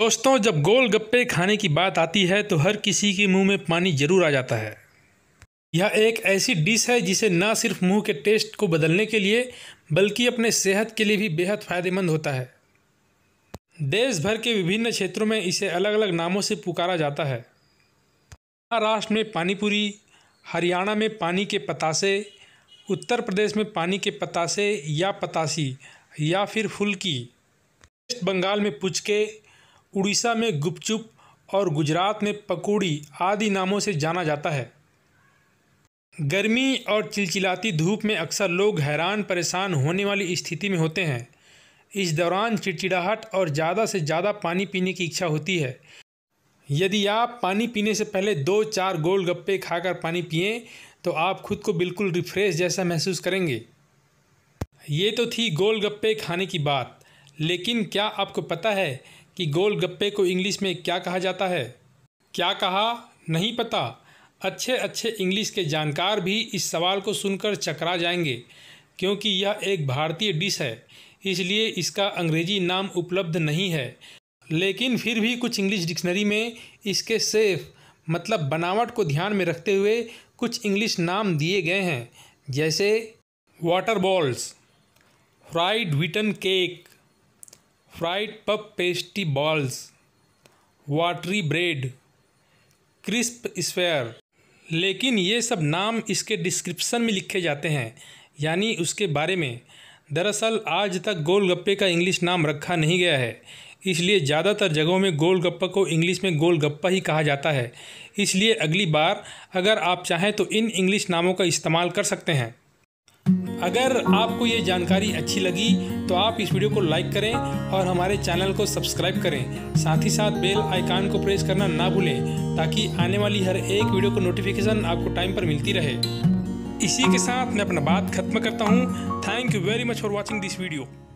दोस्तों जब गोल गप्पे खाने की बात आती है तो हर किसी के मुंह में पानी जरूर आ जाता है यह एक ऐसी डिश है जिसे ना सिर्फ मुंह के टेस्ट को बदलने के लिए बल्कि अपने सेहत के लिए भी बेहद फ़ायदेमंद होता है देश भर के विभिन्न क्षेत्रों में इसे अलग अलग नामों से पुकारा जाता है महाराष्ट्र में पानीपुरी हरियाणा में पानी के पतासे उत्तर प्रदेश में पानी के पतासे या पतासी या फिर फुल्की वेस्ट बंगाल में पुचके उड़ीसा में गुपचुप और गुजरात में पकौड़ी आदि नामों से जाना जाता है गर्मी और चिलचिलाती धूप में अक्सर लोग हैरान परेशान होने वाली स्थिति में होते हैं इस दौरान चिड़चिड़ाहट और ज़्यादा से ज़्यादा पानी पीने की इच्छा होती है यदि आप पानी पीने से पहले दो चार गोल गप्पे खाकर पानी पिए तो आप खुद को बिल्कुल रिफ्रेश जैसा महसूस करेंगे ये तो थी गोल गप्पे खाने की बात लेकिन क्या आपको पता है कि गोलगप्पे को इंग्लिश में क्या कहा जाता है क्या कहा नहीं पता अच्छे अच्छे इंग्लिश के जानकार भी इस सवाल को सुनकर चकरा जाएंगे क्योंकि यह एक भारतीय डिश है इसलिए इसका अंग्रेजी नाम उपलब्ध नहीं है लेकिन फिर भी कुछ इंग्लिश डिक्शनरी में इसके सेफ मतलब बनावट को ध्यान में रखते हुए कुछ इंग्लिश नाम दिए गए हैं जैसे water balls fried wheaten cake fried puff pastry balls watery bread crisp sphere लेकिन ये सब नाम इसके डिस्क्रिप्शन में लिखे जाते हैं यानी उसके बारे में दरअसल आज तक गोलगप्पे का इंग्लिश नाम रखा नहीं गया है इसलिए ज़्यादातर जगहों में गोलगप्पा को इंग्लिश में गोलगप्पा ही कहा जाता है इसलिए अगली बार अगर आप चाहें तो इन इंग्लिश नामों का इस्तेमाल कर सकते हैं अगर आपको ये जानकारी अच्छी लगी तो आप इस वीडियो को लाइक करें और हमारे चैनल को सब्सक्राइब करें साथ ही साथ बेल आइकान को प्रेस करना ना भूलें ताकि आने वाली हर एक वीडियो को नोटिफिकेशन आपको टाइम पर मिलती रहे इसी के साथ मैं अपना बात खत्म करता हूँ thank you very much for watching this video